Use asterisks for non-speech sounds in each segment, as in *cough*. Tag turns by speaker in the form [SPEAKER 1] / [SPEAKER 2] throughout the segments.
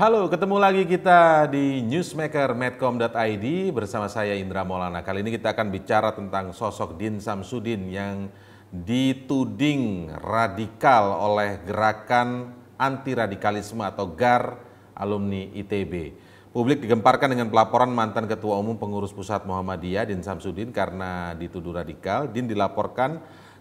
[SPEAKER 1] Halo, ketemu lagi kita di newsmaker medcom.id bersama saya Indra Maulana. Kali ini kita akan bicara tentang sosok Din Samsudin yang dituding radikal oleh gerakan anti radikalisme atau GAR alumni ITB. Publik digemparkan dengan pelaporan mantan Ketua Umum Pengurus Pusat Muhammadiyah Din Samsudin karena dituduh radikal. Din dilaporkan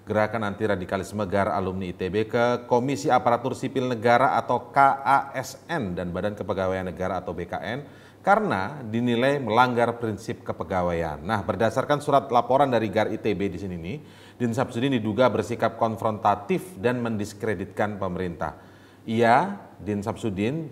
[SPEAKER 1] Gerakan Anti Radikalisme GAR Alumni ITB ke Komisi Aparatur Sipil Negara atau KASN dan Badan Kepegawaian Negara atau BKN karena dinilai melanggar prinsip kepegawaian. Nah, berdasarkan surat laporan dari GAR ITB di sini nih, Din diduga bersikap konfrontatif dan mendiskreditkan pemerintah. Ia, Din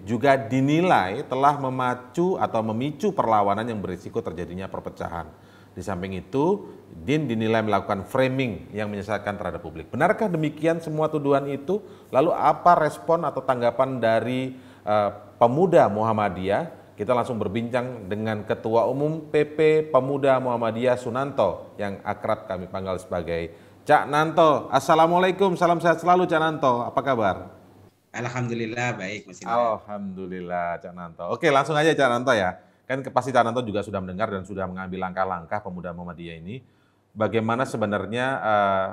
[SPEAKER 1] juga dinilai telah memacu atau memicu perlawanan yang berisiko terjadinya perpecahan. Di samping itu, Din dinilai melakukan framing yang menyesatkan terhadap publik. Benarkah demikian semua tuduhan itu? Lalu apa respon atau tanggapan dari uh, pemuda Muhammadiyah? Kita langsung berbincang dengan Ketua Umum PP Pemuda Muhammadiyah Sunanto yang akrab kami panggil sebagai Cak Nanto. Assalamualaikum, salam sehat selalu Cak Nanto. Apa kabar? Alhamdulillah baik Mas Alhamdulillah Cak Nanto. Oke langsung aja Cak Nanto ya. Kan pasti Tananto juga sudah mendengar dan sudah mengambil langkah-langkah pemuda Muhammadiyah ini. Bagaimana sebenarnya uh,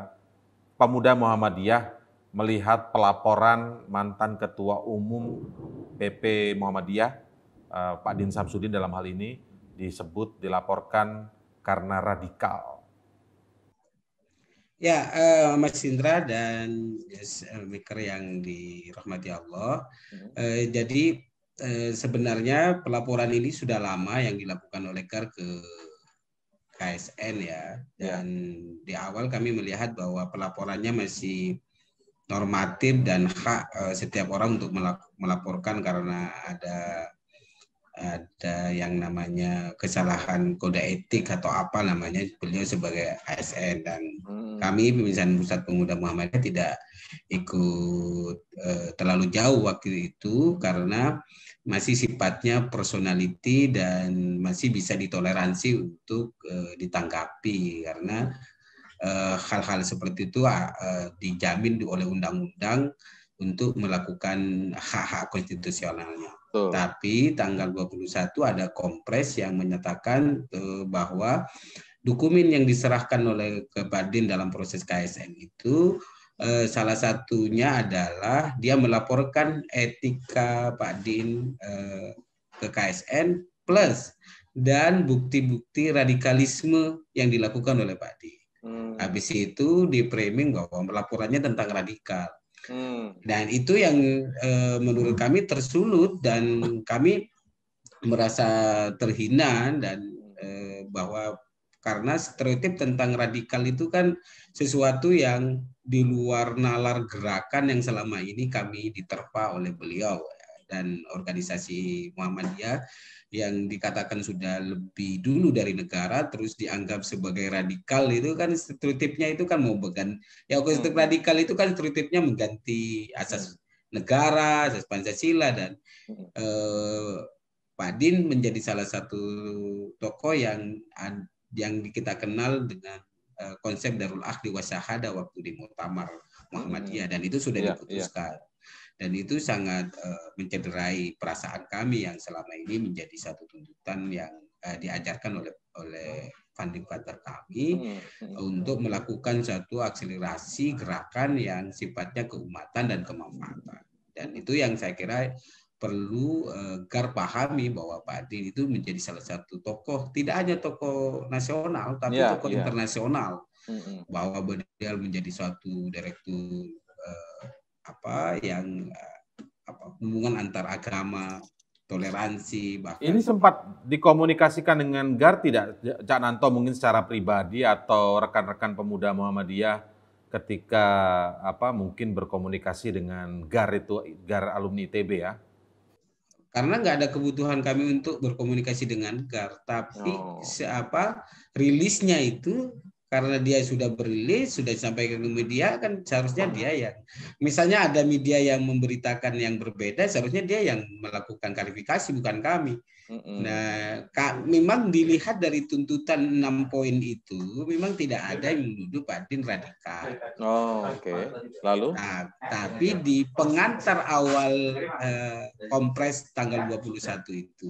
[SPEAKER 1] pemuda Muhammadiyah melihat pelaporan mantan Ketua Umum PP Muhammadiyah uh, Pak Din Samsudin dalam hal ini disebut dilaporkan karena radikal.
[SPEAKER 2] Ya, uh, Mas Indra dan yes, Maker yang dirahmati Allah. Uh, jadi Eh, sebenarnya pelaporan ini sudah lama yang dilakukan oleh KER ke KSN ya. ya. Dan ya. di awal kami melihat bahwa pelaporannya masih normatif dan hak eh, setiap orang untuk melaporkan karena ada ada yang namanya kesalahan kode etik atau apa namanya beliau sebagai ASN dan hmm. kami pemerintahan pusat pemuda Muhammadiyah tidak ikut uh, terlalu jauh waktu itu karena masih sifatnya personality dan masih bisa ditoleransi untuk uh, ditanggapi karena eh, hal-hal uh, seperti itu ah, dijamin oleh undang-undang untuk melakukan hak-hak konstitusionalnya. Oh. Tapi tanggal 21 ada kompres yang menyatakan uh, bahwa dokumen yang diserahkan oleh Kebadin dalam proses KSN itu Eh, salah satunya adalah dia melaporkan etika Pak Din eh, ke KSN plus dan bukti-bukti radikalisme yang dilakukan oleh Pak Din. Hmm. Habis itu di framing bahwa laporannya tentang radikal. Hmm. Dan itu yang eh, menurut kami tersulut dan kami merasa terhina dan bahwa karena stereotip tentang radikal itu kan sesuatu yang di luar nalar gerakan yang selama ini kami diterpa oleh beliau ya, dan organisasi Muhammadiyah yang dikatakan sudah lebih dulu dari negara terus dianggap sebagai radikal itu kan stereotipnya itu kan mau bukan ya konsep hmm. radikal itu kan stereotipnya mengganti asas hmm. negara asas pancasila dan hmm. eh, Pak Din menjadi salah satu tokoh yang yang kita kenal dengan Eh, konsep darul akhdi wasahada waktu di Muktamar Muhammadiyah hmm. dan itu sudah iya, diputuskan. Yeah. Dan itu sangat uh, mencederai perasaan kami yang selama ini menjadi satu tuntutan yang uh, diajarkan oleh oleh funding partner kami hmm, hmm, hmm. untuk melakukan satu akselerasi gerakan yang sifatnya keumatan dan kemanfaatan. Dan itu yang saya kira perlu eh, Gar pahami bahwa Pak Adil itu menjadi salah satu tokoh tidak hanya tokoh nasional tapi yeah, tokoh yeah. internasional mm-hmm. bahwa beliau menjadi suatu direktur eh, apa yang eh, apa hubungan antar agama toleransi
[SPEAKER 1] bahkan ini sempat dikomunikasikan dengan Gar tidak Cak Nanto mungkin secara pribadi atau rekan-rekan pemuda Muhammadiyah ketika apa mungkin berkomunikasi dengan GAR itu GAR alumni ITB ya karena nggak ada kebutuhan
[SPEAKER 2] kami untuk berkomunikasi dengan GAR, tapi oh. siapa rilisnya itu karena dia sudah berilis, sudah disampaikan ke media, kan seharusnya dia yang, misalnya ada media yang memberitakan yang berbeda, seharusnya dia yang melakukan klarifikasi, bukan kami. Nah, kak, memang dilihat dari tuntutan enam poin itu, memang tidak ada yang menuduh Batin radikal. Oh, oke.
[SPEAKER 1] Okay. Lalu? Nah,
[SPEAKER 2] tapi di pengantar awal eh, kompres tanggal 21 itu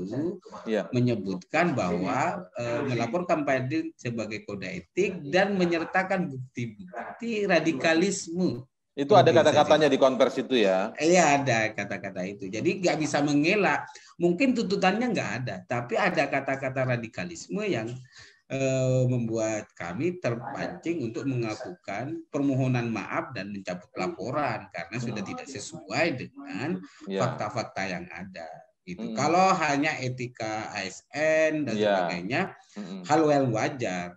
[SPEAKER 2] ya. menyebutkan bahwa eh, melaporkan Batin sebagai kode etik dan menyertakan bukti-bukti radikalisme itu ada kata-katanya di konversi itu ya? Iya ada kata-kata itu. Jadi nggak bisa mengelak. Mungkin tuntutannya nggak ada, tapi ada kata-kata radikalisme yang eh, membuat kami terpancing untuk melakukan permohonan maaf dan mencabut laporan karena sudah hmm. tidak sesuai dengan iya. fakta-fakta yang ada. Itu Hmm. Kalau hanya etika ASN dan yeah. sebagainya, hmm. hal yang wajar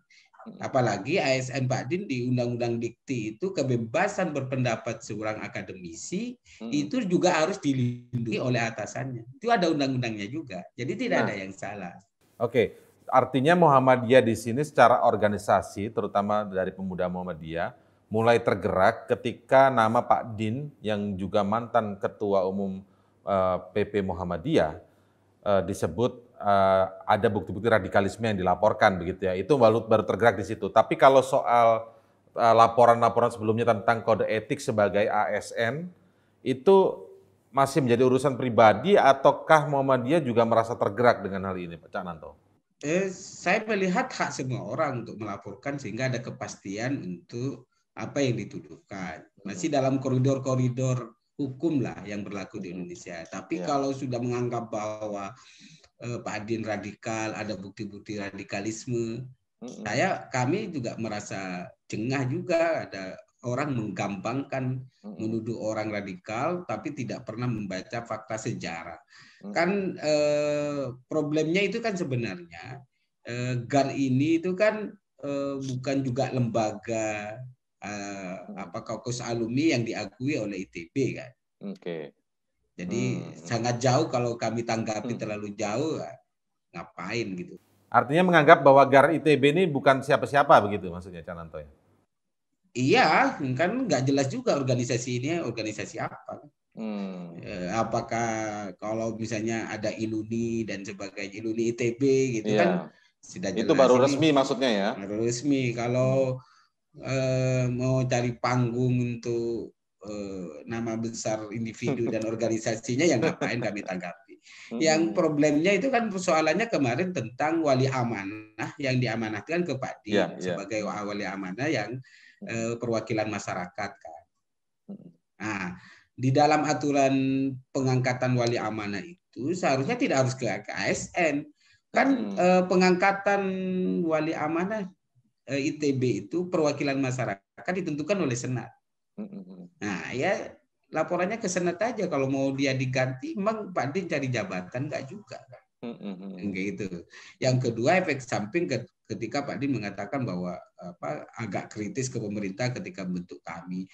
[SPEAKER 2] Hmm. Apalagi ASN Pak Din di Undang-Undang Dikti itu kebebasan berpendapat seorang akademisi hmm. itu juga harus dilindungi iya. oleh atasannya. Itu ada undang-undangnya juga. Jadi tidak nah. ada yang salah.
[SPEAKER 1] Oke, okay. artinya Muhammadiyah di sini secara organisasi terutama dari pemuda Muhammadiyah mulai tergerak ketika nama Pak Din yang juga mantan ketua umum PP eh, Muhammadiyah eh, disebut uh, ada bukti-bukti radikalisme yang dilaporkan begitu ya. Itu baru, baru tergerak di situ. Tapi kalau soal eh, laporan-laporan uh, sebelumnya tentang kode etik sebagai ASN itu masih menjadi urusan pribadi ataukah Muhammadiyah juga merasa tergerak dengan hal ini Pak Cananto?
[SPEAKER 2] Eh, saya melihat hak semua orang untuk melaporkan sehingga ada kepastian untuk apa yang dituduhkan. Masih dalam koridor-koridor hukum lah yang berlaku di Indonesia. Tapi ya. kalau sudah menganggap bahwa uh, Pak Adin radikal, ada bukti-bukti radikalisme. Mm-hmm. Saya kami juga merasa jengah juga ada orang menggampangkan mm-hmm. menuduh orang radikal tapi tidak pernah membaca fakta sejarah. Mm-hmm. Kan eh, problemnya itu kan sebenarnya eh, GAR ini itu kan eh, bukan juga lembaga eh, apa kaukus alumni yang diakui oleh ITB kan. Oke. Okay. Jadi hmm. sangat jauh kalau kami tanggapi hmm. terlalu jauh,
[SPEAKER 1] ya, ngapain gitu. Artinya menganggap bahwa GAR ITB ini bukan siapa-siapa begitu
[SPEAKER 2] maksudnya Cananto ya? Iya, kan nggak jelas juga organisasi ini organisasi apa. Hmm. Ya, apakah kalau misalnya ada iluni dan sebagainya iluni ITB gitu iya. kan? Sudah Itu baru ini. resmi maksudnya ya? Baru resmi. Kalau hmm. eh, mau cari panggung untuk Eh, nama besar individu dan *laughs* organisasinya yang ngapain kami tanggapi. Hmm. Yang problemnya itu kan persoalannya kemarin tentang wali amanah yang diamanatkan kepada ya, yeah, ya, sebagai wali amanah yang eh, perwakilan masyarakat kan. Nah, di dalam aturan pengangkatan wali amanah itu seharusnya tidak harus ke ASN. Kan hmm. eh, pengangkatan wali amanah ITB itu perwakilan masyarakat ditentukan oleh senat. Nah ya laporannya ke senat aja kalau mau dia diganti, memang Pak Din cari jabatan enggak juga kan? gitu. Yang kedua efek samping ketika Pak Din mengatakan bahwa apa agak kritis ke pemerintah ketika bentuk kami.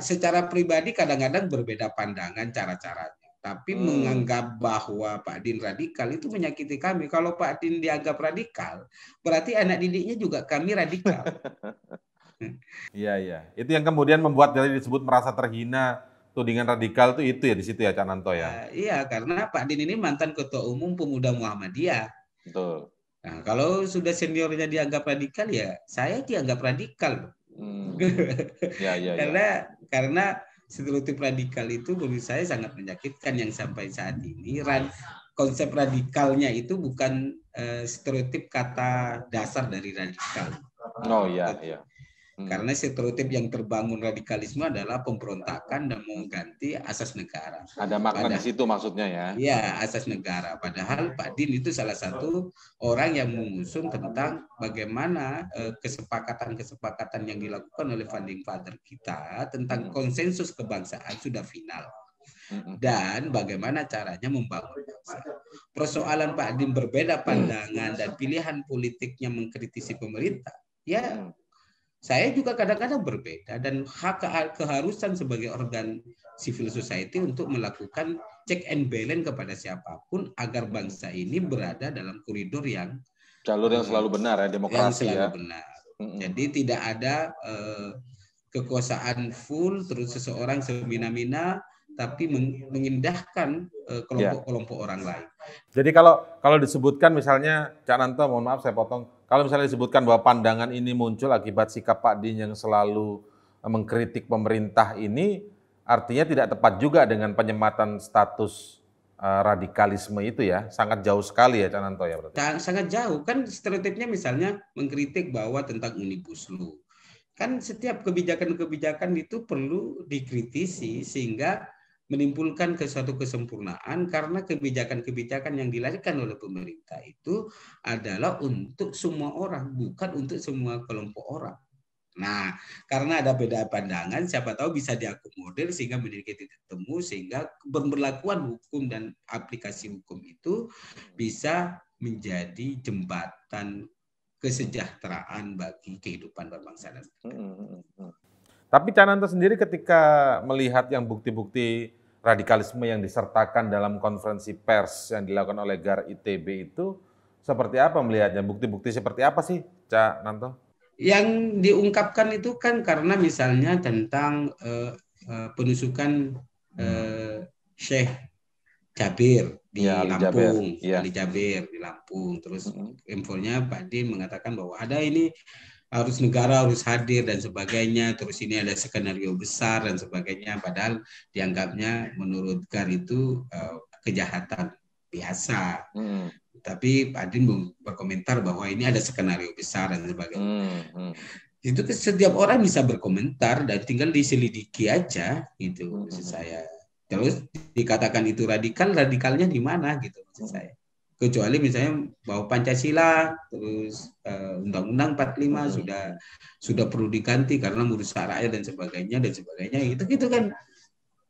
[SPEAKER 2] Secara pribadi kadang-kadang berbeda pandangan cara-caranya. Tapi hmm. menganggap bahwa Pak Din radikal itu menyakiti kami. Kalau Pak Din dianggap radikal, berarti anak didiknya juga kami radikal. *laughs*
[SPEAKER 1] Iya iya. Itu yang kemudian membuat dari disebut merasa terhina tudingan radikal itu itu ya di situ ya Cak Nanto ya. Uh,
[SPEAKER 2] iya karena Pak Din ini mantan ketua umum pemuda Muhammadiyah. Betul. Nah, kalau sudah seniornya dianggap radikal ya saya dianggap radikal. Hmm. ya, ya, *laughs* ya. karena karena stereotip radikal itu menurut saya sangat menyakitkan yang sampai saat ini rad, konsep radikalnya itu bukan uh, stereotip kata dasar dari radikal. Oh iya iya karena hmm. stereotip yang terbangun radikalisme adalah pemberontakan dan mengganti asas negara. Ada makna Padahal, di situ maksudnya ya? Iya, asas negara. Padahal Pak Din itu salah satu orang yang mengusung tentang bagaimana eh, kesepakatan-kesepakatan yang dilakukan oleh founding father kita tentang hmm. konsensus kebangsaan sudah final hmm. dan bagaimana caranya membangun bangsa. Persoalan Pak Din berbeda pandangan dan pilihan politiknya mengkritisi pemerintah. Ya, saya juga kadang-kadang berbeda dan hak keharusan sebagai organ civil society untuk melakukan check and balance kepada siapapun agar bangsa ini berada dalam koridor yang
[SPEAKER 1] jalur yang eh, selalu benar ya demokrasi yang ya.
[SPEAKER 2] benar. Jadi tidak ada eh, kekuasaan full terus seseorang semina-mina tapi mengindahkan eh, kelompok-kelompok orang lain. Jadi kalau
[SPEAKER 1] kalau disebutkan misalnya Cak Nanto, mohon maaf saya potong, kalau misalnya disebutkan bahwa pandangan ini muncul akibat sikap Pak Din yang selalu eh, mengkritik pemerintah ini, artinya tidak tepat juga dengan penyematan status eh, radikalisme itu ya. Sangat jauh sekali ya Cananto ya berarti.
[SPEAKER 2] Sangat jauh. Kan stereotipnya misalnya mengkritik bahwa tentang unibus lu Kan setiap kebijakan-kebijakan itu perlu dikritisi sehingga menimbulkan ke suatu kesempurnaan karena kebijakan-kebijakan yang dilahirkan oleh pemerintah itu adalah untuk semua orang, bukan untuk semua kelompok orang. Nah, karena ada beda pandangan, siapa tahu bisa diakomodir sehingga menjadi titik temu sehingga pemberlakuan hukum dan aplikasi hukum itu bisa menjadi jembatan kesejahteraan bagi kehidupan berbangsa dan negara. Hmm, hmm, hmm,
[SPEAKER 1] tapi Cananto sendiri ketika melihat yang bukti-bukti radikalisme yang disertakan dalam konferensi pers yang dilakukan oleh GAR ITB itu seperti apa melihatnya? Bukti-bukti seperti apa sih, Cak Nanto? Yang
[SPEAKER 2] diungkapkan itu kan karena misalnya tentang uh, uh, penusukan uh, eh, Syekh Jabir di ya, Ali Lampung, Jabir. Ya. Ali Jabir di Lampung. Terus mm-hmm. infonya Pak Din mengatakan bahwa ada ini harus negara harus hadir dan sebagainya terus ini ada skenario besar dan sebagainya padahal dianggapnya menurut Gar itu uh, kejahatan biasa hmm. tapi Adin berkomentar bahwa ini ada skenario besar dan sebagainya hmm. Hmm. itu setiap orang bisa berkomentar dan tinggal diselidiki aja gitu hmm, hmm. saya terus dikatakan itu radikal radikalnya di mana gitu maksud hmm. saya kecuali misalnya bahwa Pancasila terus eh, Undang-Undang uh, 45 hmm. sudah sudah perlu diganti karena merusak rakyat dan sebagainya dan sebagainya itu gitu kan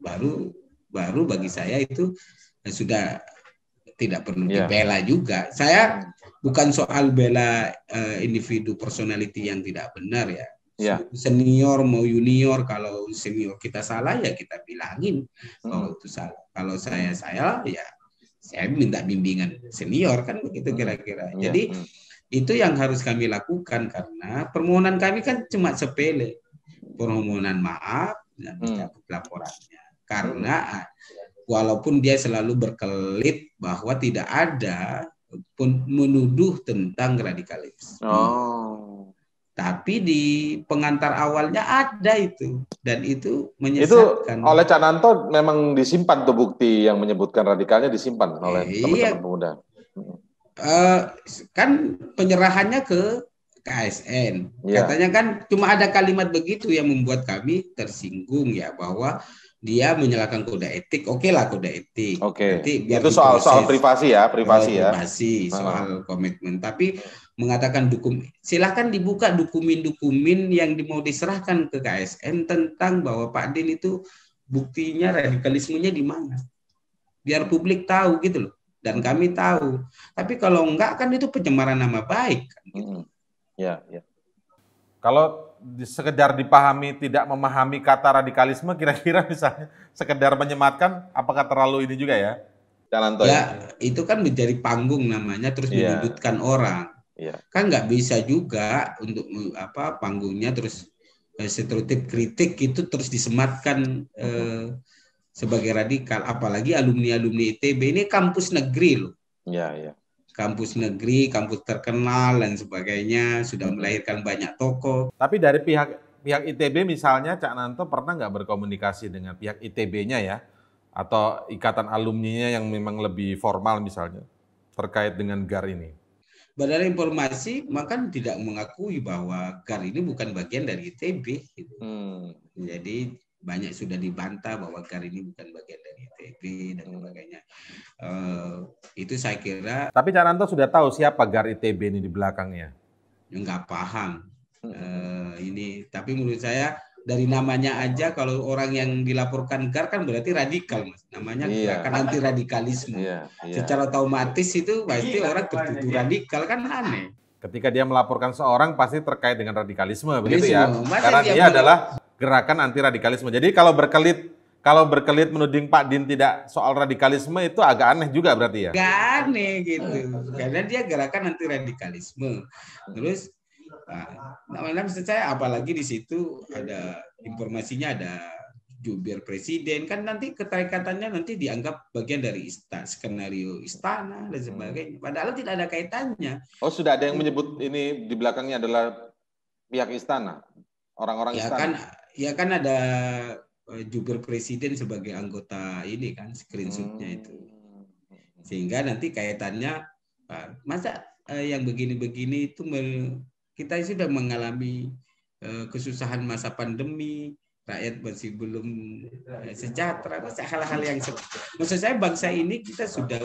[SPEAKER 2] baru baru bagi saya itu eh, sudah tidak perlu yeah. dibela juga saya hmm. bukan soal bela uh, individu personality yang tidak benar ya yeah. senior mau junior kalau senior kita salah ya kita bilangin hmm. kalau itu salah kalau saya saya ya saya minta bimbingan senior kan begitu hmm. kira-kira. Ya, Jadi hmm. itu yang harus kami lakukan karena permohonan kami kan cuma sepele. Permohonan maaf dan ya, hmm. mencabut laporannya. Karena walaupun dia selalu berkelit bahwa tidak ada pun menuduh tentang radikalisme. Oh. Tapi di pengantar awalnya ada itu dan itu menyesatkan. Itu oleh Cananto
[SPEAKER 1] memang disimpan tuh bukti yang menyebutkan radikalnya disimpan oleh eh, teman-teman iya. pemuda.
[SPEAKER 2] Uh, kan penyerahannya ke KSN. Yeah. Katanya kan cuma ada kalimat begitu yang membuat kami tersinggung ya bahwa dia menyalahkan kode etik. Oke okay lah kode etik. Oke. Okay. itu soal soal privasi ya, privasi soal ya. Privasi soal uh -huh. komitmen. Tapi mengatakan dokumen. Silahkan dibuka dokumen-dokumen yang mau diserahkan ke KSN tentang bahwa Pak Din itu buktinya radikalismenya di mana. Biar publik tahu gitu loh. Dan kami tahu. Tapi kalau enggak kan itu pencemaran nama baik. Kan, gitu. Hmm. Ya, ya.
[SPEAKER 1] Kalau sekedar dipahami tidak memahami kata radikalisme kira-kira misalnya
[SPEAKER 2] sekedar menyematkan apakah terlalu ini juga ya? Jalan ya, itu kan menjadi panggung namanya terus yeah. menyudutkan orang. Yeah. Kan nggak bisa juga untuk apa panggungnya terus eh, kritik itu terus disematkan eh, sebagai radikal. Apalagi alumni-alumni ITB ini kampus negeri loh. Iya, yeah, ya. Yeah. Kampus negeri, kampus terkenal dan sebagainya sudah melahirkan banyak tokoh.
[SPEAKER 1] Tapi dari pihak pihak ITB misalnya Cak Nanto pernah nggak berkomunikasi dengan pihak ITB-nya ya? Atau ikatan alumni-nya yang memang lebih formal misalnya terkait
[SPEAKER 2] dengan GAR ini? Badan Informasi maka tidak mengakui bahwa GAR ini bukan bagian dari ITB. Gitu. Hmm. Jadi banyak sudah dibantah bahwa GAR ini bukan bagian dari ITB dan hmm. sebagainya. Uh, itu saya kira. Tapi Cananto sudah tahu siapa GAR ITB ini di belakangnya. Enggak paham. Uh, ini tapi menurut saya dari namanya aja kalau orang yang dilaporkan GAR kan berarti radikal mas namanya iya. gerakan anti radikalisme iya, iya. secara otomatis itu
[SPEAKER 1] pasti iya, orang tertuduh iya. radikal kan aneh ketika dia melaporkan seorang pasti terkait dengan radikalisme begitu ya Masa karena dia, dia adalah gerakan anti radikalisme jadi kalau berkelit kalau berkelit menuding Pak Din tidak soal radikalisme itu agak aneh juga berarti ya?
[SPEAKER 2] Gak aneh gitu, karena dia gerakan anti radikalisme. Terus Nah, nah, nah, maksud saya apalagi di situ ada informasinya ada jubir presiden kan nanti keterikatannya nanti dianggap bagian dari istana, skenario istana dan sebagainya. Padahal tidak ada kaitannya.
[SPEAKER 1] Oh sudah ada yang menyebut ini di belakangnya adalah pihak
[SPEAKER 2] istana, orang-orang ya, istana. Kan, ya kan ada eh, jubir presiden sebagai anggota ini kan screenshotnya hmm. itu. Sehingga nanti kaitannya masa eh, yang begini-begini itu kita sudah mengalami eh, kesusahan masa pandemi, rakyat masih belum eh, sejahtera, masih hal-hal yang maksud saya bangsa ini kita sudah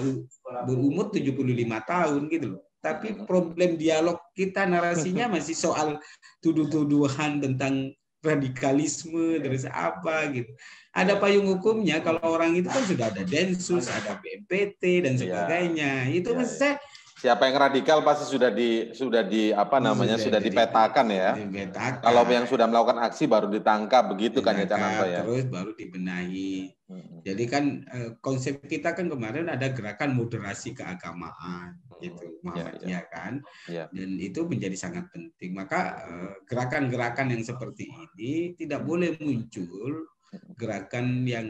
[SPEAKER 2] berumur 75 tahun gitu loh. Tapi problem dialog kita narasinya *laughs* masih soal tuduh-tuduhan tentang radikalisme dari apa gitu. Ada payung hukumnya kalau orang itu kan sudah ada densus, ada BMPT dan iya. sebagainya. Itu iya, maksud iya. saya
[SPEAKER 1] siapa yang radikal pasti sudah di sudah di apa namanya sudah, sudah dipetakan ya.
[SPEAKER 2] Dipetakan.
[SPEAKER 1] Kalau yang sudah melakukan aksi baru ditangkap begitu ditangkap, kan ya Cananto ya. Terus baru dibenahi.
[SPEAKER 2] Jadi kan eh, konsep kita kan kemarin ada gerakan moderasi keagamaan hmm. gitu ya, Muhammadiyah ya, ya. kan. Ya. Dan itu menjadi sangat penting. Maka eh, gerakan-gerakan yang seperti ini tidak boleh muncul gerakan yang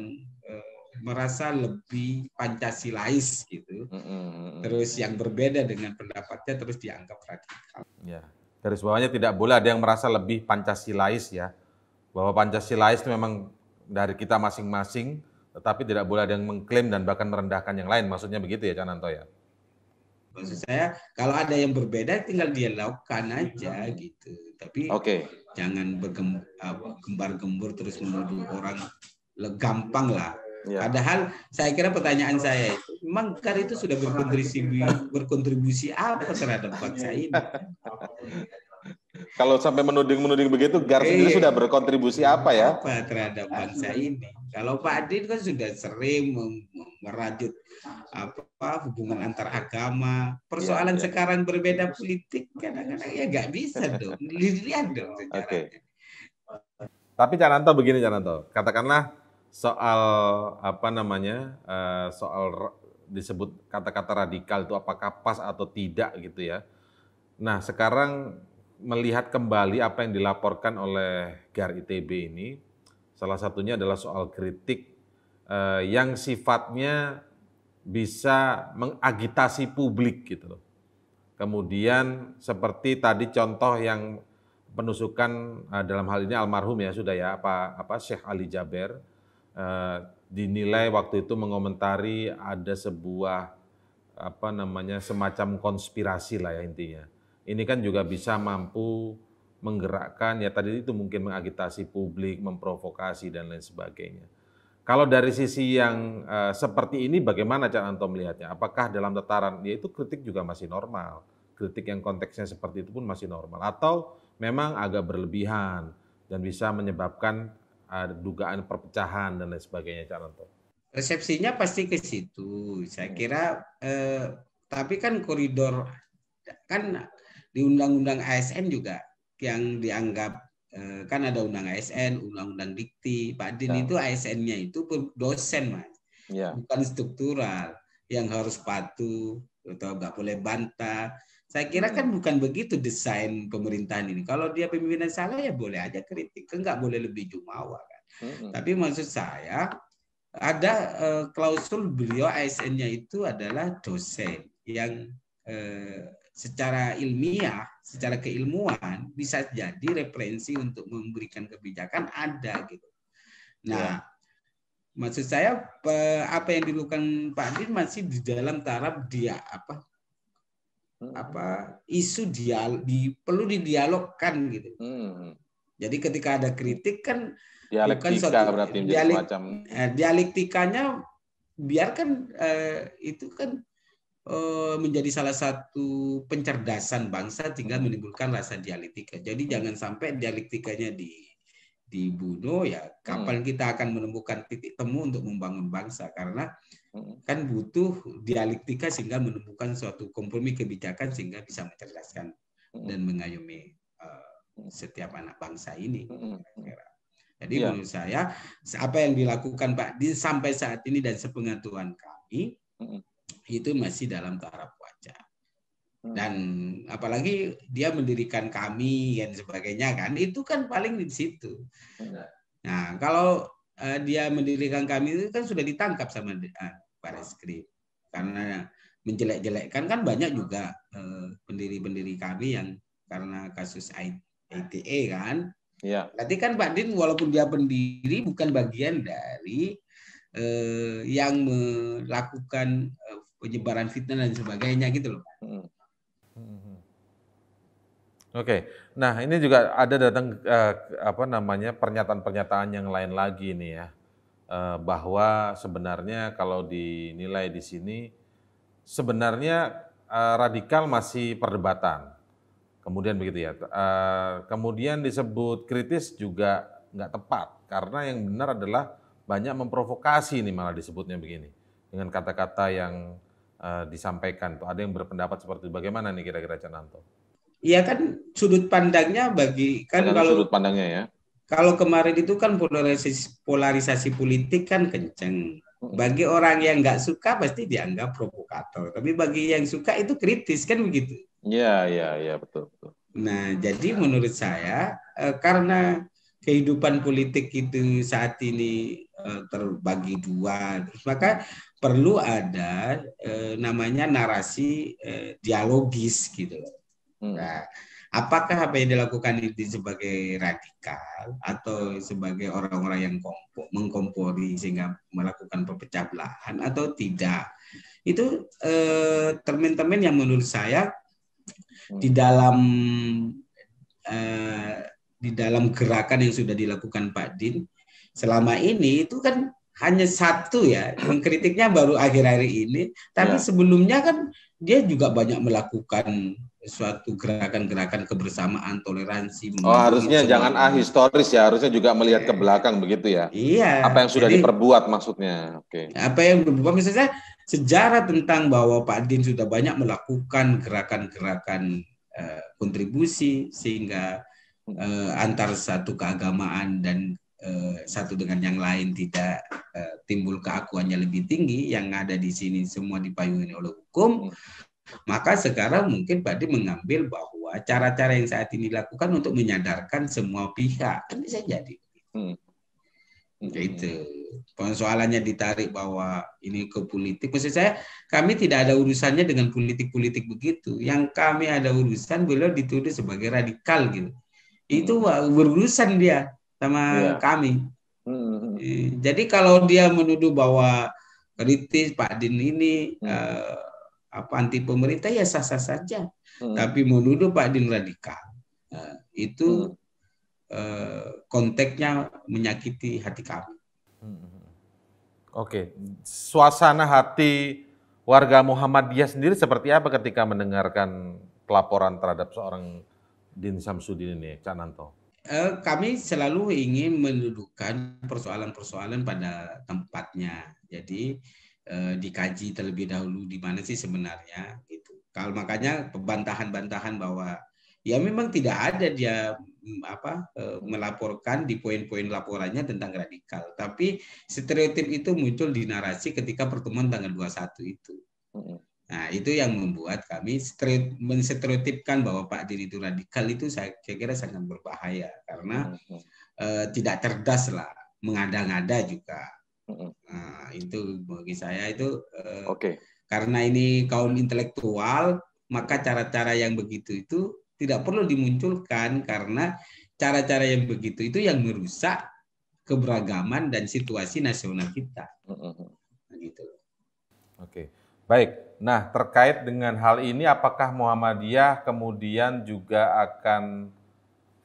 [SPEAKER 2] merasa lebih pancasilais gitu, mm-hmm. terus yang berbeda dengan pendapatnya terus dianggap radikal. Ya,
[SPEAKER 1] dari bawahnya tidak boleh ada yang merasa lebih pancasilais ya, bahwa pancasilais itu memang dari kita masing-masing, tetapi tidak boleh ada yang mengklaim dan bahkan merendahkan yang lain. Maksudnya begitu ya, Cananto ya?
[SPEAKER 2] Maksud saya kalau ada yang berbeda tinggal dia lakukan aja iya. gitu. Tapi okay. jangan bergembar gembur terus menuduh orang gampang lah Ya. Padahal saya kira pertanyaan saya itu, mengkar itu sudah berkontribusi berkontribusi apa terhadap bangsa iya. ini?
[SPEAKER 1] Kalau sampai menuding-menuding begitu, Garis eh, ini sudah berkontribusi apa ya?
[SPEAKER 2] Apa terhadap bangsa ini? Kalau Pak Adin kan sudah sering merajut apa hubungan antar agama. Persoalan ya, ya. sekarang berbeda politik kadang-kadang ya nggak bisa dong. Lihat dong
[SPEAKER 1] sejarahnya. Okay. Tapi Cananto begini Cananto, katakanlah soal apa namanya eh, soal disebut kata-kata radikal itu apakah pas atau tidak gitu ya. Nah sekarang melihat kembali apa yang dilaporkan oleh GAR ITB ini, salah satunya adalah soal kritik eh, yang sifatnya bisa mengagitasi publik gitu loh. Kemudian seperti tadi contoh yang penusukan eh, dalam hal ini almarhum ya sudah ya apa apa Syekh Ali Jaber Eh, dinilai waktu itu mengomentari ada sebuah apa namanya semacam konspirasi lah ya intinya. Ini kan juga bisa mampu menggerakkan ya tadi itu mungkin mengagitasi publik, memprovokasi dan lain sebagainya. Kalau dari sisi yang uh, seperti ini bagaimana Cak Anto melihatnya? Apakah dalam tataran ya itu kritik juga masih normal? Kritik yang konteksnya seperti itu pun masih normal atau memang agak berlebihan dan bisa menyebabkan ada dugaan perpecahan dan lain sebagainya, Cak
[SPEAKER 2] Nanto? Resepsinya pasti ke situ. Saya hmm. kira, eh, tapi kan koridor kan di undang-undang ASN juga yang dianggap eh, kan ada undang ASN, undang-undang dikti. Pak Din ya. itu ASN-nya itu dosen, mas, ya. bukan struktural yang harus patuh atau nggak boleh bantah saya kira kan hmm. bukan begitu desain pemerintahan ini. Kalau dia pemimpinan salah ya boleh aja kritik, kan nggak boleh lebih jumawa kan. Hmm. Tapi maksud saya ada uh, klausul beliau ASN-nya itu adalah dosen yang uh, secara ilmiah, secara keilmuan bisa jadi referensi untuk memberikan kebijakan ada gitu. Nah, yeah. maksud saya apa yang dilakukan Pak Din masih di dalam taraf dia apa Hmm. apa isu dial di, perlu didialogkan gitu. Hmm. Jadi ketika ada kritik kan dialektika bukan suatu, berarti dialek, macam eh, dialektikanya biarkan eh, itu kan eh, menjadi salah satu pencerdasan bangsa tinggal hmm. menimbulkan rasa dialektika. Jadi hmm. jangan sampai dialektikanya di dibunuh ya kapan hmm. kita akan menemukan titik temu untuk membangun bangsa karena kan butuh dialektika sehingga menemukan suatu kompromi kebijakan sehingga bisa mencerdaskan dan mengayomi eh, setiap anak bangsa ini. Jadi ya. menurut saya apa yang dilakukan Pak di sampai saat ini dan sepengetahuan kami itu masih dalam taraf wajar. Dan apalagi dia mendirikan kami dan sebagainya kan itu kan paling di situ. Nah kalau Eh, dia mendirikan kami itu kan sudah ditangkap sama uh, Baris Krim karena menjelek-jelekkan kan banyak juga eh, pendiri-pendiri uh, kami yang karena kasus ITE kan. Iya. Berarti kan Pak Din walaupun dia pendiri bukan bagian dari eh, yang melakukan penyebaran fitnah dan sebagainya gitu loh. Oke, nah ini juga ada datang
[SPEAKER 1] uh, apa namanya pernyataan-pernyataan yang lain lagi ini ya uh, bahwa sebenarnya kalau dinilai di sini sebenarnya uh, radikal masih perdebatan, kemudian begitu ya. Uh, kemudian disebut kritis juga nggak tepat karena yang benar adalah banyak memprovokasi ini malah disebutnya begini dengan kata-kata yang uh, disampaikan. Tuh ada yang berpendapat seperti bagaimana nih kira-kira
[SPEAKER 2] Cananto? Iya kan sudut pandangnya bagi kan kalau sudut pandangnya ya. Kalau kemarin itu kan polarisasi, polarisasi politik kan kenceng. Bagi orang yang nggak suka pasti dianggap provokator. Tapi bagi yang suka itu kritis kan begitu. Iya iya iya betul betul. Nah jadi menurut saya eh, karena kehidupan politik itu saat ini eh, terbagi dua, maka perlu ada eh, namanya narasi dialogis gitu loh Hmm. Nah, apakah apa yang dilakukan itu sebagai radikal atau sebagai orang-orang yang mengkompori sehingga melakukan pepecah belahan atau tidak? Itu eh, termen-termen yang menurut saya hmm. di dalam eh, di dalam gerakan yang sudah dilakukan Pak Din selama ini itu kan hanya satu ya mengkritiknya baru akhir-akhir ini tapi ya. sebelumnya kan dia juga banyak melakukan suatu gerakan-gerakan kebersamaan, toleransi. Oh, harusnya jangan
[SPEAKER 1] ahistoris ya, harusnya juga melihat ke iya. belakang begitu ya. Iya. Apa yang sudah jadi, diperbuat maksudnya.
[SPEAKER 2] Oke. Okay. Apa yang diperbuat misalnya sejarah tentang bahwa Pak Din sudah banyak melakukan gerakan-gerakan uh, kontribusi sehingga uh, antar satu keagamaan dan Eh, satu dengan yang lain tidak eh, timbul keakuannya lebih tinggi yang ada di sini semua dipayungi oleh hukum maka sekarang mungkin Pak mengambil bahwa cara-cara yang saat ini dilakukan untuk menyadarkan semua pihak kan bisa jadi hmm. hmm. itu persoalannya ditarik bahwa ini ke politik maksud saya kami tidak ada urusannya dengan politik-politik begitu yang kami ada urusan beliau dituduh sebagai radikal gitu itu hmm. berurusan dia sama yeah. kami. Hmm. Eh, jadi kalau dia menuduh bahwa kritis Pak Din ini hmm. eh, apa anti pemerintah ya sah-sah saja. Hmm. Tapi menuduh Pak Din radikal eh, itu hmm. eh, konteksnya menyakiti hati kami. Hmm.
[SPEAKER 1] Oke, suasana hati warga Muhammadiyah sendiri seperti apa ketika mendengarkan pelaporan terhadap seorang Din Samsudin ini, Cak Nanto?
[SPEAKER 2] Eh, kami selalu ingin mendudukkan persoalan-persoalan pada tempatnya. Jadi eh, dikaji terlebih dahulu di mana sih sebenarnya gitu. Kalau makanya pembantahan bantahan bahwa ya memang tidak ada dia mm, apa eh, melaporkan di poin-poin laporannya tentang radikal. Tapi stereotip itu muncul di narasi ketika pertemuan tanggal 21 itu. Nah, itu yang membuat kami menstereotipkan bahwa Pak Din itu radikal itu saya, kira sangat berbahaya karena hmm. tidak cerdas lah, mengada-ngada juga. Mm-hmm. Nah, itu bagi saya itu eh, okay. karena ini kaum intelektual, maka cara-cara yang begitu itu tidak perlu dimunculkan karena cara-cara yang begitu itu yang merusak keberagaman dan situasi nasional kita. Mm-hmm. Nah, gitu. Oke. Okay. Baik, nah terkait dengan hal ini
[SPEAKER 1] apakah Muhammadiyah kemudian juga akan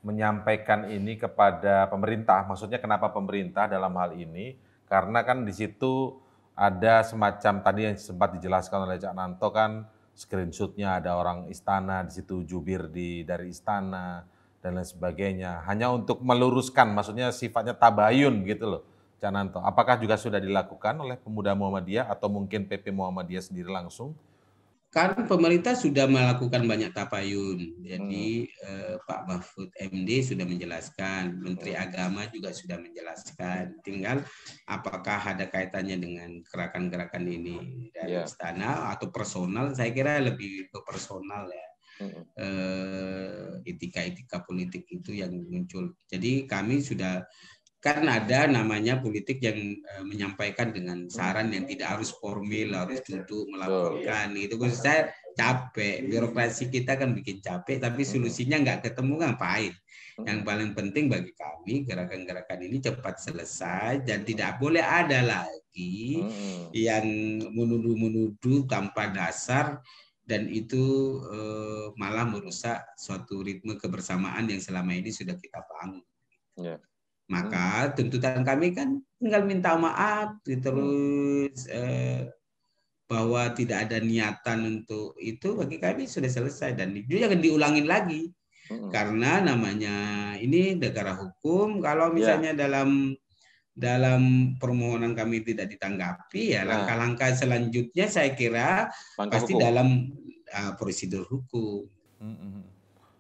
[SPEAKER 1] menyampaikan ini kepada pemerintah? Maksudnya kenapa pemerintah dalam hal ini? Karena kan di situ ada semacam tadi yang sempat dijelaskan oleh Cak Nanto kan screenshotnya ada orang istana di situ jubir di dari istana dan lain sebagainya. Hanya untuk meluruskan, maksudnya sifatnya tabayun gitu loh Cananto. Apakah juga sudah dilakukan oleh pemuda Muhammadiyah atau mungkin PP Muhammadiyah sendiri langsung?
[SPEAKER 2] Kan pemerintah sudah melakukan banyak tapayun. Jadi hmm. eh, Pak Mahfud MD sudah menjelaskan, Menteri hmm. Agama juga sudah menjelaskan. Tinggal apakah ada kaitannya dengan gerakan-gerakan ini dari yeah. istana atau personal? Saya kira lebih ke personal ya hmm. eh, etika-etika politik itu yang muncul. Jadi kami sudah kan ada namanya politik yang eh, menyampaikan dengan saran yang tidak harus formal, harus duduk melaporkan iya. itu saya capek birokrasi kita kan bikin capek tapi solusinya nggak ketemu ngapain. yang paling penting bagi kami gerakan-gerakan ini cepat selesai dan tidak boleh ada lagi hmm. yang menuduh-menuduh tanpa dasar dan itu eh, malah merusak suatu ritme kebersamaan yang selama ini sudah kita bangun. Yeah. Maka hmm. tuntutan kami kan tinggal minta maaf, terus hmm. eh, bahwa tidak ada niatan untuk itu bagi kami sudah selesai dan itu jangan diulangin lagi hmm. karena namanya ini negara hukum kalau ya. misalnya yeah. dalam dalam permohonan kami tidak ditanggapi ya, ya langkah-langkah selanjutnya saya kira Langkah pasti hukum. dalam uh, prosedur hukum. Hmm.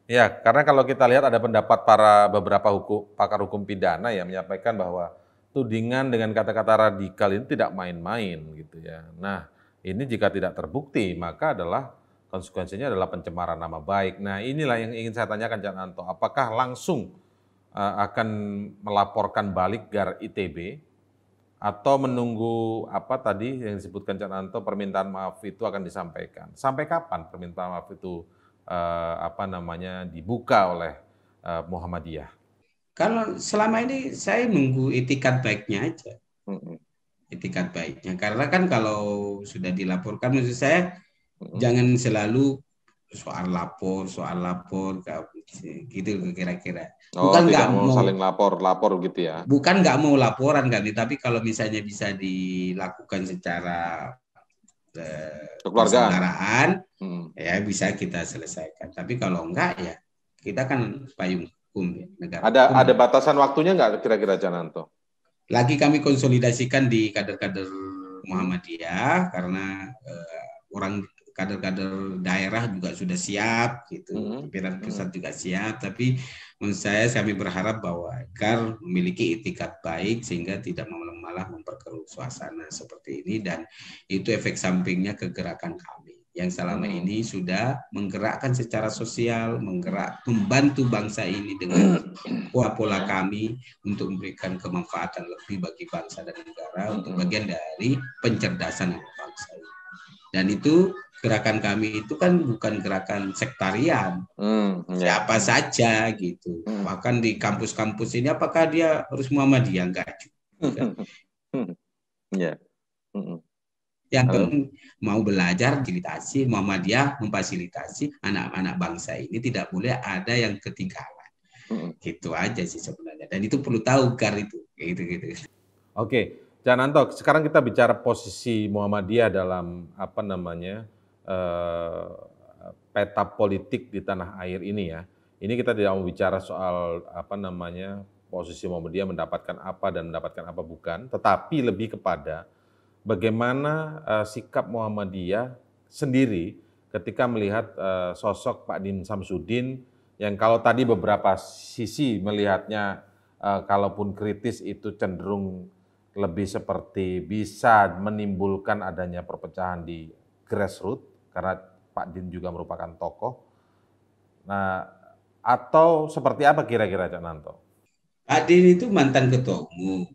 [SPEAKER 1] Ya, karena kalau kita lihat ada pendapat para beberapa hukum, pakar hukum pidana yang menyampaikan bahwa tudingan dengan kata-kata radikal ini tidak main-main gitu ya. Nah, ini jika tidak terbukti maka adalah konsekuensinya adalah pencemaran nama baik. Nah, inilah yang ingin saya tanyakan Cak Nanto, apakah langsung uh, akan melaporkan balik GAR ITB atau menunggu apa tadi yang disebutkan Jan Nanto permintaan maaf itu akan disampaikan. Sampai kapan permintaan maaf itu uh, apa namanya dibuka oleh uh, Muhammadiyah?
[SPEAKER 2] Kalau selama ini saya nunggu etikat baiknya aja. Etikat baiknya. Karena kan kalau sudah dilaporkan maksud saya hmm. jangan selalu soal lapor, soal lapor, gitu kira-kira. Oh, bukan nggak mau, mau saling lapor, lapor gitu ya? Bukan nggak mau laporan kali, tapi kalau misalnya bisa dilakukan secara Eh, persaudaraan hmm. ya bisa kita selesaikan. Tapi kalau enggak ya kita kan payung hukum ya, negara. Ada hukum. ada batasan waktunya enggak kira-kira Jananto? Lagi kami konsolidasikan di kader-kader Muhammadiyah karena uh, orang kader-kader daerah juga sudah siap gitu, hmm. pimpinan pusat hmm pusat juga siap. Tapi menurut saya kami berharap bahwa agar memiliki etikat baik sehingga tidak malah memperkeruh suasana seperti ini dan itu efek sampingnya kegerakan kami yang selama hmm. ini sudah menggerakkan secara sosial, menggerak membantu bangsa ini dengan pola-pola kami untuk memberikan kemanfaatan lebih bagi bangsa dan negara untuk hmm. bagian dari pencerdasan bangsa ini. Dan itu gerakan kami itu kan bukan gerakan sektarian, hmm, ya. siapa saja gitu. Hmm. Bahkan di kampus-kampus ini apakah dia harus Muhammadiyah enggak juga? Gitu. Hmm. Ya. Hmm. Yang penting mau belajar fasilitasi Muhammadiyah memfasilitasi anak-anak bangsa ini tidak boleh ada yang ketinggalan. Hmm. Gitu aja sih sebenarnya. Dan itu perlu tahu kar itu. Gitu gitu. Oke, okay. Jananto, sekarang kita
[SPEAKER 1] bicara posisi Muhammadiyah dalam apa namanya eh, peta politik di tanah air ini ya. Ini kita tidak mau bicara soal apa namanya posisi Muhammadiyah mendapatkan apa dan mendapatkan apa bukan, tetapi lebih kepada bagaimana uh, sikap Muhammadiyah sendiri ketika melihat uh, sosok Pak Din Samsudin yang kalau tadi beberapa sisi melihatnya uh, kalaupun kritis itu cenderung lebih seperti bisa menimbulkan adanya perpecahan di grassroots karena Pak Din juga merupakan tokoh. Nah, atau seperti apa kira-kira Cak Nanto?
[SPEAKER 2] Adil itu mantan ketua umum.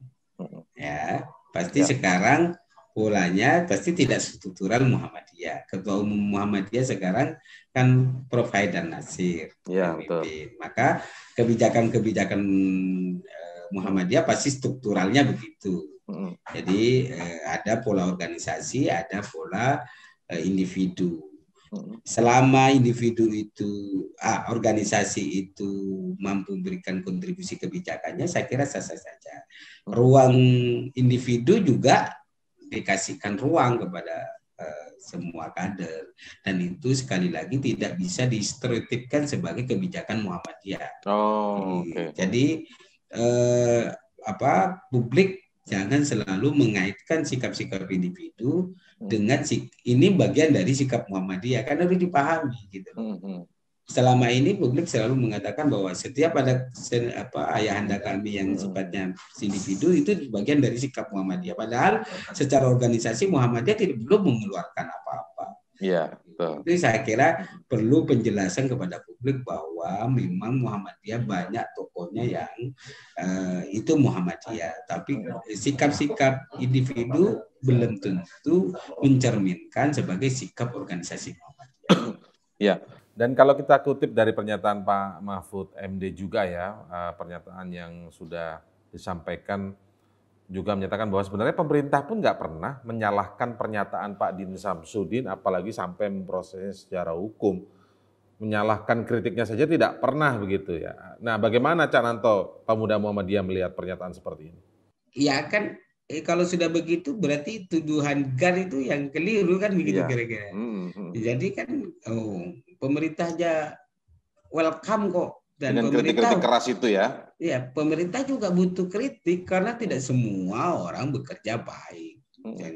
[SPEAKER 2] Ya, pasti ya. sekarang polanya pasti tidak struktural Muhammadiyah. Ketua umum Muhammadiyah sekarang kan Prof Haidar Nasir. Ya, betul. Maka kebijakan-kebijakan eh, Muhammadiyah pasti strukturalnya begitu. Jadi eh, ada pola organisasi, ada pola eh, individu. Hmm. Selama individu itu, ah, organisasi itu mampu memberikan kontribusi kebijakannya, saya kira sah-sah saja. Hmm. Ruang individu juga dikasihkan ruang kepada e, semua kader dan itu sekali lagi tidak bisa distereotipkan sebagai kebijakan Muhammadiyah. Oh, jadi, okay. jadi uh, apa publik jangan selalu mengaitkan sikap-sikap individu hmm. dengan ini bagian dari sikap Muhammadiyah karena harus dipahami gitu. Hmm, hmm. Selama ini publik selalu mengatakan bahwa setiap ada apa ayahanda kami yang sifatnya individu itu bagian dari sikap Muhammadiyah. Padahal secara organisasi Muhammadiyah tidak belum mengeluarkan apa-apa. -apa. Iya. Betul. Jadi saya kira perlu penjelasan kepada publik bahwa memang Muhammadiyah banyak tokohnya yang uh, itu Muhammadiyah, tapi sikap-sikap individu belum tentu mencerminkan sebagai sikap organisasi Muhammadiyah.
[SPEAKER 1] ya. Dan kalau kita kutip dari pernyataan Pak Mahfud MD juga ya, eh, pernyataan yang sudah disampaikan juga menyatakan bahwa sebenarnya pemerintah pun nggak pernah menyalahkan pernyataan Pak Din Samsudin, apalagi sampai memprosesnya secara hukum. Menyalahkan kritiknya saja tidak pernah begitu ya. Nah bagaimana Cananto pemuda Muhammadiyah melihat pernyataan seperti ini?
[SPEAKER 2] Ya kan eh, kalau sudah begitu berarti tuduhan GAR itu yang keliru kan begitu iya. kira-kira. Ya. Kira -kira. Hmm, hmm. Jadi kan oh, pemerintah aja welcome kok dan Dengan kritik-kritik keras itu ya? Iya, pemerintah juga butuh kritik karena tidak semua orang bekerja baik. Hmm. Dan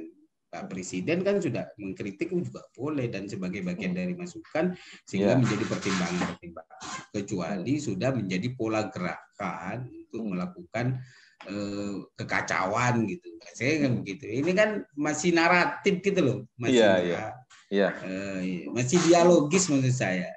[SPEAKER 2] Pak Presiden kan sudah mengkritik juga boleh dan sebagai bagian hmm. dari masukan sehingga yeah. menjadi pertimbangan-pertimbangan. Kecuali hmm. sudah menjadi pola gerakan untuk melakukan eh, kekacauan gitu. Saya kan begitu. Ini kan masih naratif gitu loh, masih yeah, yeah. Yeah. masih dialogis
[SPEAKER 1] maksud saya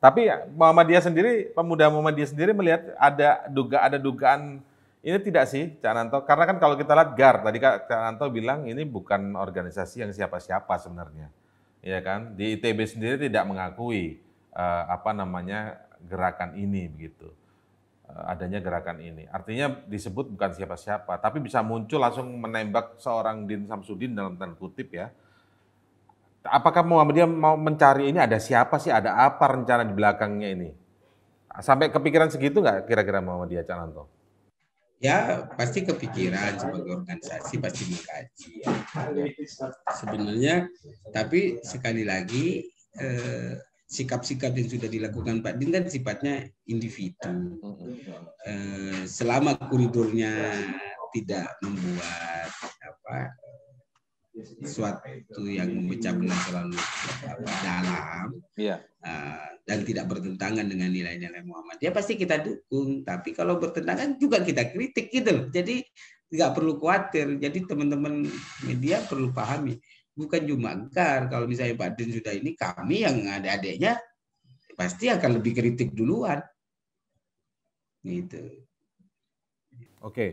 [SPEAKER 1] tapi Muhammadiyah sendiri, pemuda Muhammadiyah sendiri melihat ada duga ada dugaan ini tidak sih, Cak Nanto? Karena kan kalau kita lihat GAR, tadi Kak Cak Nanto bilang ini bukan organisasi yang siapa-siapa sebenarnya. ya kan? Di ITB sendiri tidak mengakui uh, apa namanya gerakan ini begitu. Uh, adanya gerakan ini. Artinya disebut bukan siapa-siapa, tapi bisa muncul langsung menembak seorang Din Samsudin dalam tanda kutip ya Apakah Muhammadiyah mau mencari ini ada siapa sih, ada apa rencana di belakangnya ini? Sampai kepikiran segitu nggak kira-kira Muhammadiyah
[SPEAKER 2] Cananto? Ya pasti kepikiran sebagai organisasi pasti mengkaji. Ya. Sebenarnya tapi sekali lagi eh, sikap-sikap yang sudah dilakukan Pak Din kan sifatnya individu. Eh, selama koridornya tidak membuat apa sesuatu yang memecah belah terlalu dalam ya. uh, dan tidak bertentangan dengan nilai-nilai Muhammad. Ya pasti kita dukung, tapi kalau bertentangan juga kita kritik gitu loh. Jadi nggak perlu khawatir. Jadi teman-teman media perlu pahami, bukan cuma gar. Kalau misalnya Pak Din sudah ini, kami yang ada adiknya pasti akan lebih kritik duluan. Gitu.
[SPEAKER 1] Oke. Okay.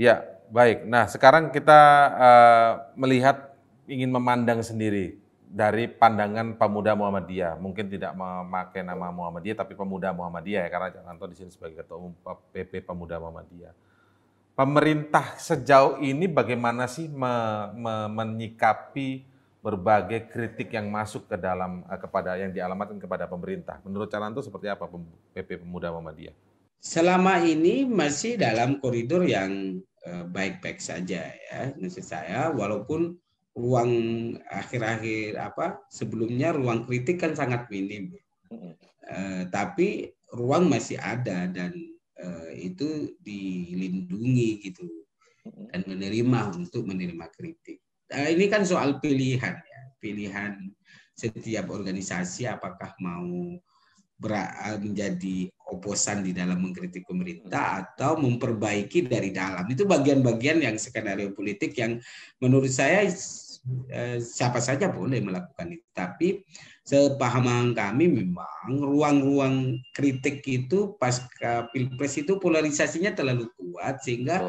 [SPEAKER 1] Ya, Baik. Nah, sekarang kita uh, melihat ingin memandang sendiri dari pandangan pemuda Muhammadiyah. Mungkin tidak memakai nama Muhammadiyah tapi pemuda Muhammadiyah ya karena Nanto di sini sebagai ketua umum PP Pemuda Muhammadiyah. Pemerintah sejauh ini bagaimana sih me, me, menyikapi berbagai kritik yang masuk ke dalam uh, kepada yang dialamatkan kepada pemerintah. Menurut Cak Nanto seperti apa PP Pemuda Muhammadiyah? Selama
[SPEAKER 2] ini masih dalam koridor yang Eh, baik-baik saja ya menurut saya walaupun ruang akhir-akhir apa sebelumnya ruang kritik kan sangat minim uh, tapi ruang masih ada dan uh, itu dilindungi gitu dan menerima untuk menerima kritik uh, ini kan soal pilihan ya pilihan setiap organisasi apakah mau menjadi oposan di dalam mengkritik pemerintah hmm. atau memperbaiki dari dalam. Itu bagian-bagian yang skenario politik yang menurut saya eh, siapa saja boleh melakukan itu. Tapi sepahaman kami memang ruang-ruang kritik itu pasca eh, pilpres itu polarisasinya terlalu kuat sehingga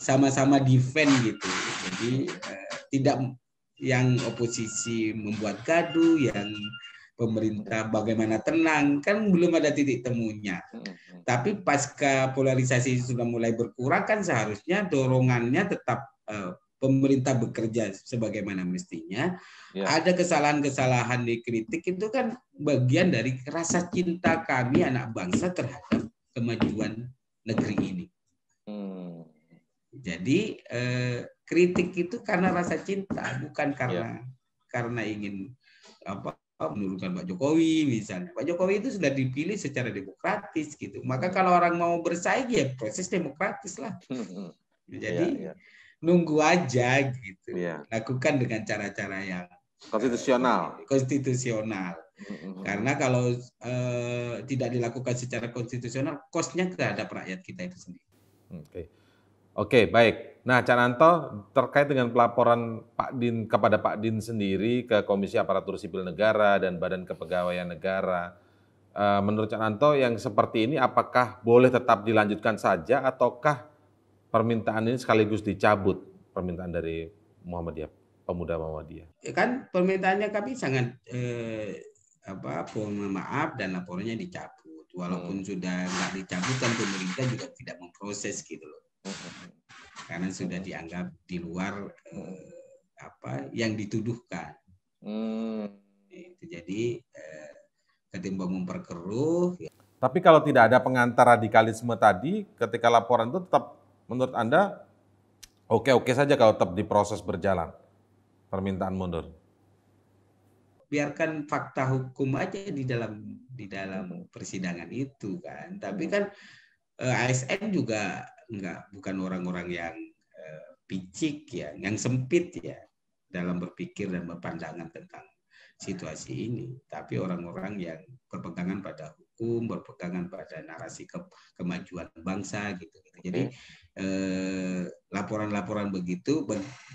[SPEAKER 2] sama-sama defend gitu. Jadi eh, tidak yang oposisi membuat gaduh, yang pemerintah bagaimana tenang kan belum ada titik temunya. Hmm. Tapi pasca polarisasi sudah mulai berkurang kan seharusnya dorongannya tetap eh, pemerintah bekerja sebagaimana mestinya. Ya. Ada kesalahan-kesalahan dikritik itu kan bagian dari rasa cinta kami anak bangsa terhadap kemajuan negeri ini. Hmm. Jadi eh, kritik itu karena rasa cinta bukan ya. karena ya. karena ingin apa apa, oh, menurunkan Pak Jokowi misalnya. Pak Jokowi itu sudah dipilih secara demokratis gitu. Maka hmm. kalau orang mau bersaing ya proses demokratis lah. Hmm, hmm. Jadi ya, ya. nunggu aja gitu. Ya. Lakukan dengan cara-cara yang konstitusional. Eh, konstitusional. Karena kalau eh, tidak dilakukan secara konstitusional, kosnya terhadap rakyat kita itu sendiri. Oke,
[SPEAKER 1] okay. okay, baik. Nah, Cananto terkait dengan pelaporan Pak Din kepada Pak Din sendiri ke Komisi Aparatur Sipil Negara dan Badan Kepegawaian Negara. Eh, menurut Cananto yang seperti ini apakah boleh tetap dilanjutkan saja ataukah permintaan ini sekaligus dicabut permintaan dari Muhammadiyah pemuda Muhammadiyah?
[SPEAKER 2] Ya kan permintaannya kami sangat eh, apa mohon maaf dan laporannya dicabut. Walaupun hmm. sudah tidak dicabut kan pemerintah juga tidak memproses gitu loh. Hmm karena sudah hmm. dianggap di luar eh, apa yang dituduhkan. Hmm. Jadi eh,
[SPEAKER 1] ketimbang memperkeruh. Ya. Tapi kalau tidak ada pengantar radikalisme tadi, ketika laporan itu tetap menurut Anda oke-oke saja kalau tetap diproses berjalan permintaan mundur.
[SPEAKER 2] Biarkan fakta hukum aja di dalam di dalam hmm. persidangan itu kan. Tapi hmm. kan eh, ASN juga nggak bukan orang-orang yang eh, picik ya, yang sempit ya dalam berpikir dan berpandangan tentang situasi ini, tapi orang-orang yang berpegangan pada hukum, berpegangan pada narasi ke, kemajuan bangsa gitu. Jadi eh, laporan-laporan eh, begitu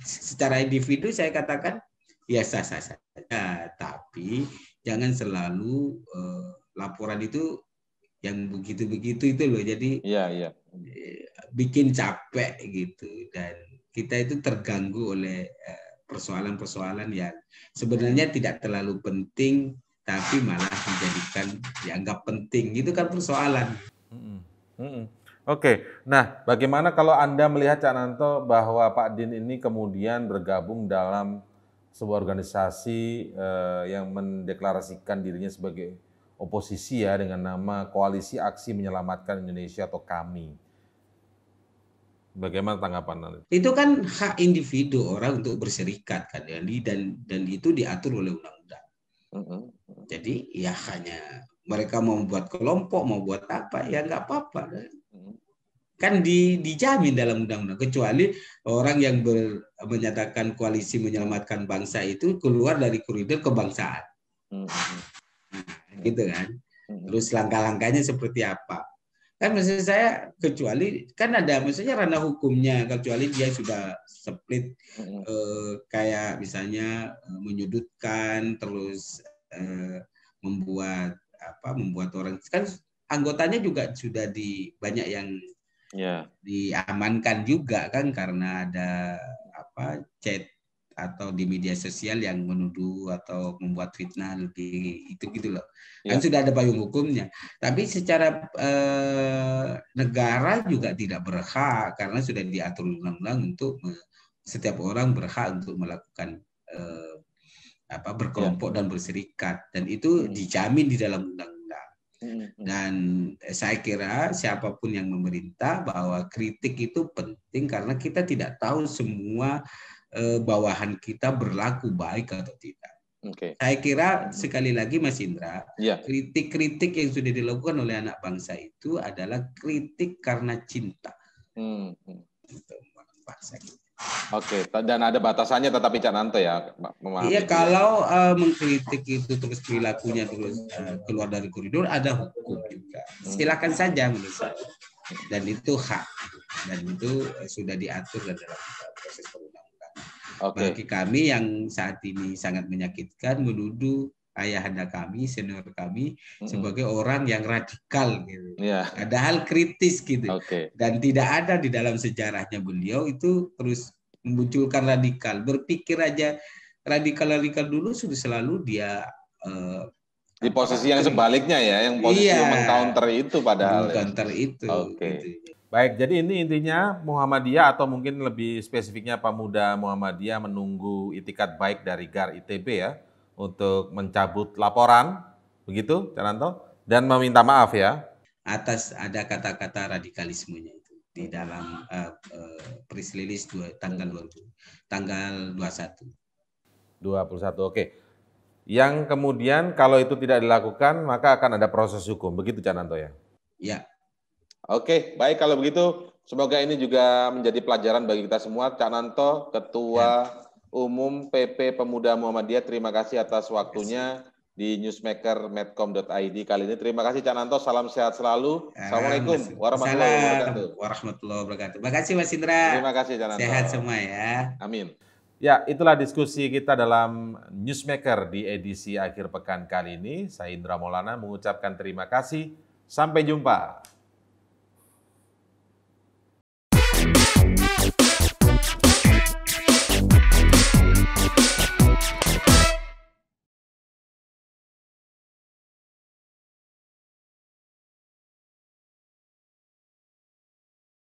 [SPEAKER 2] secara individu saya katakan ya sah-sah saja, tapi jangan selalu eh, laporan itu yang begitu-begitu itu loh. Jadi ya, ya. bikin capek gitu dan kita itu terganggu oleh eh, persoalan-persoalan yang sebenarnya ya. tidak terlalu penting tapi malah dijadikan dianggap penting gitu kan persoalan. Mm -mm.
[SPEAKER 1] Oke, nah bagaimana kalau Anda melihat Cak Nanto bahwa Pak Din ini kemudian bergabung dalam sebuah organisasi uh, yang mendeklarasikan dirinya sebagai oposisi ya dengan nama Koalisi Aksi Menyelamatkan Indonesia atau KAMI. Bagaimana tanggapan Anda?
[SPEAKER 2] Itu kan hak individu orang untuk berserikat kan ya, dan dan itu diatur oleh undang-undang. Mm-hmm. Jadi ya hanya mereka mau buat kelompok, mau buat apa ya nggak apa-apa. Mm-hmm. Kan? di, dijamin dalam undang-undang kecuali orang yang ber, menyatakan koalisi menyelamatkan bangsa itu keluar dari koridor kebangsaan. Mm-hmm. Nah, gitu kan. Terus langkah-langkahnya seperti apa? Kan maksud saya kecuali kan ada maksudnya ranah hukumnya kecuali dia sudah split eh, kayak misalnya eh, menyudutkan terus eh, membuat apa membuat orang kan anggotanya juga sudah di banyak yang yeah. diamankan juga kan karena ada apa chat atau di media sosial yang menuduh atau membuat fitnah lebih itu gitu loh kan ya. kan sudah ada payung hukumnya tapi secara eh, negara juga tidak berhak karena sudah diatur undang-undang untuk setiap orang berhak untuk melakukan eh, apa berkelompok ya. dan berserikat dan itu hmm. dijamin di dalam undang-undang hmm, hmm. dan saya kira siapapun yang memerintah bahwa kritik itu penting karena kita tidak tahu semua Eh, bawahan kita berlaku baik atau tidak. Okay. Saya kira hmm. sekali lagi Mas Indra, ya. kritik-kritik yeah. yang sudah dilakukan oleh anak bangsa itu adalah kritik karena cinta. Hmm. Oke, okay. dan ada
[SPEAKER 1] batasannya tetapi Cak Nanto ya, memahami. Iya, ya.
[SPEAKER 2] kalau uh, mengkritik itu terus perilakunya terus uh, keluar dari koridor ada hukum juga. Hmm. Silakan saja menurut saya. Dan itu hak dan itu sudah diatur dalam proses Okay. Bagi kami yang saat ini sangat menyakitkan menuduh ayahanda kami, senior kami hmm sebagai orang yang radikal gitu. Yeah. hal kritis gitu. Okay. Dan tidak ada di dalam sejarahnya beliau itu terus memunculkan radikal. Berpikir aja radikal-radikal dulu sudah selalu dia uh,
[SPEAKER 1] di posisi yang sebaliknya ya, yang posisi iya, meng-counter itu padahal. counter ya. itu. Okay. Gitu. Baik, jadi ini intinya Muhammadiyah atau mungkin lebih spesifiknya pemuda Muhammadiyah menunggu itikat baik dari GAR ITB ya untuk mencabut laporan,
[SPEAKER 2] begitu Cananto? Dan meminta maaf ya? Atas ada kata-kata radikalismenya itu di dalam uh, uh, press dua, tanggal 20, tanggal
[SPEAKER 1] 21. 21, oke. Yang kemudian kalau itu tidak dilakukan maka akan ada proses hukum, begitu Cananto ya? Ya, Oke, baik kalau begitu semoga ini juga menjadi pelajaran bagi kita semua. Cak Nanto, Ketua ya. Umum PP Pemuda Muhammadiyah, terima kasih atas waktunya di newsmaker.medcom.id kali ini. Terima kasih Cak Nanto, salam sehat selalu. Ya, Assalamualaikum warahmatullahi wabarakatuh. Warahmatullahi wabarakatuh. Terima kasih Mas Indra. Terima kasih Cak Nanto. Sehat semua ya. Amin. Ya, itulah diskusi kita dalam Newsmaker di edisi akhir pekan kali ini. Saya Indra Maulana mengucapkan terima kasih. Sampai jumpa.